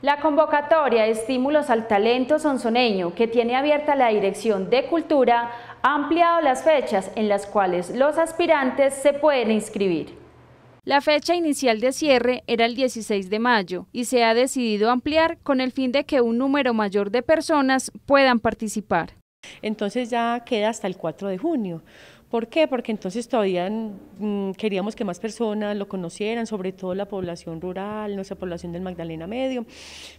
La convocatoria Estímulos al Talento Sonsoneño, que tiene abierta la Dirección de Cultura, ha ampliado las fechas en las cuales los aspirantes se pueden inscribir. La fecha inicial de cierre era el 16 de mayo y se ha decidido ampliar con el fin de que un número mayor de personas puedan participar. Entonces ya queda hasta el 4 de junio. ¿Por qué? Porque entonces todavía mm, queríamos que más personas lo conocieran, sobre todo la población rural, nuestra población del Magdalena Medio,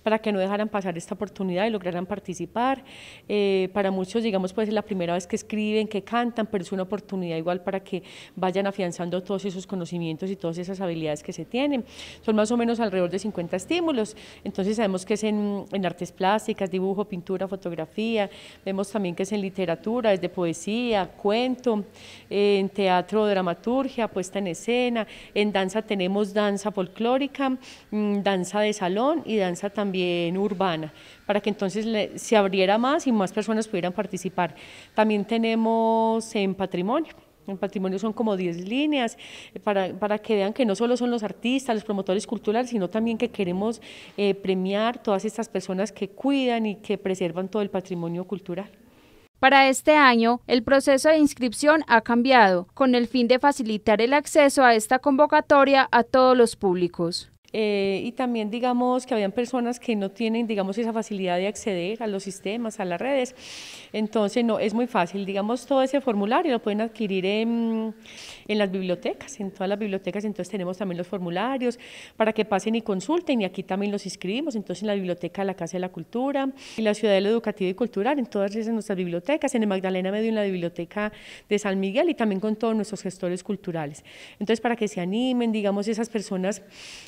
para que no dejaran pasar esta oportunidad y lograran participar. Eh, para muchos, digamos, pues es la primera vez que escriben, que cantan, pero es una oportunidad igual para que vayan afianzando todos esos conocimientos y todas esas habilidades que se tienen. Son más o menos alrededor de 50 estímulos, entonces sabemos que es en, artes plásticas, dibujo, pintura, fotografía, vemos también que es en literatura, es de poesía, cuento en teatro, dramaturgia, puesta en escena, en danza tenemos danza folclórica, mm, danza de salón y danza también urbana, para que entonces se abriera más y más personas pudieran participar. También tenemos en patrimonio. En patrimonio son como 10 líneas eh, para, que vean que no solo son los artistas, los promotores culturales, sino también que queremos eh, premiar todas estas personas que cuidan y que preservan todo el patrimonio cultural. Para este año, el proceso de inscripción ha cambiado, con el fin de facilitar el acceso a esta convocatoria a todos los públicos. Eh, y también digamos que habían personas que no tienen digamos esa facilidad de acceder a los sistemas, a las redes. Entonces no, es muy fácil, digamos todo ese formulario lo pueden adquirir en, en las bibliotecas, en todas las bibliotecas entonces tenemos también los formularios para que pasen y consulten y aquí también los inscribimos, entonces en la biblioteca de la Casa de la Cultura, en la ciudad Ciudadela Educativa y Cultural, en todas esas nuestras bibliotecas, en el Magdalena Medio, en la biblioteca de San Miguel y también con todos nuestros gestores culturales. Entonces para que se animen digamos esas personas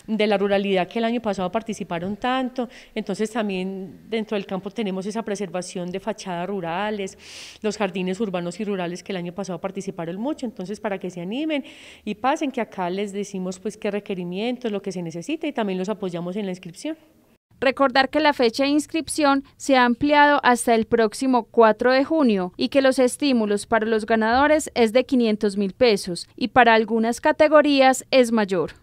de la ruralidad que el año pasado participaron tanto, entonces también dentro del campo tenemos esa preservación de fachadas rurales, los jardines urbanos y rurales que el año pasado participaron mucho, entonces para que se animen y pasen, que acá les decimos pues qué requerimientos, lo que se necesita y también los apoyamos en la inscripción. Recordar que la fecha de inscripción se ha ampliado hasta el próximo 4 de junio y que los estímulos para los ganadores es de 500 mil pesos y para algunas categorías es mayor.